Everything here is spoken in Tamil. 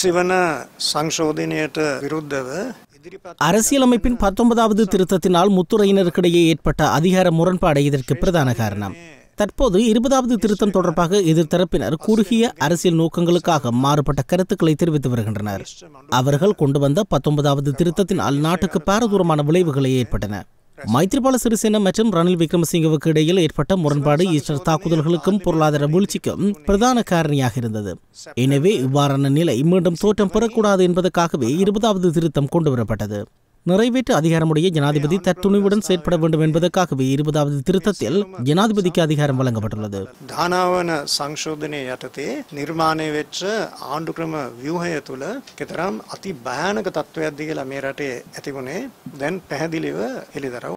සිවන அரசியலமைப்பின் பத்தொன்பதாவது திருத்தத்தினால் முத்துறையினருக்கிடையே ஏற்பட்ட அதிகார முரண்பாடு இதற்கு பிரதான காரணம் தற்போது இருபதாவது திருத்தம் தொடர்பாக எதிர்த்தரப்பினர் குறுகிய அரசியல் நோக்கங்களுக்காக மாறுபட்ட கருத்துக்களை தெரிவித்து வருகின்றனர் அவர்கள் கொண்டு வந்த பத்தொன்பதாவது திருத்தத்தினால் நாட்டுக்கு பாரதூரமான விளைவுகளை ஏற்பட்டன மைத்ரிபால சிறிசேன மற்றும் ரணில் விக்ரமசிங்கவுக்கு இடையில் ஏற்பட்ட முரண்பாடு ஈஸ்டர் தாக்குதல்களுக்கும் பொருளாதார வீழ்ச்சிக்கும் பிரதான காரணியாக இருந்தது எனவே இவ்வாறான நிலை மீண்டும் தோற்றம் பெறக்கூடாது என்பதற்காகவே இருபதாவது திருத்தம் கொண்டுவரப்பட்டது நிறைவேற்ற அதிகாரமுடைய ஜனாதிபதி தத்துணிவுடன் செயற்பட வேண்டும் என்பதற்காகவே இருபதாவது திருத்தத்தில் ஜனாதிபதிக்கு அதிகாரம் வழங்கப்பட்டுள்ளது ධනාවන සංශෝධනය යටතේ නිර්මාණය වෙච්ච ආණ්ඩුක්‍රම ව්‍යවහය තුළ කෙතරම් අති භයානක තත්ත්වයක් දිගලා මේ රටේ ඇතිවුණේ දැන් පැහැදිලිව හෙළිදරව්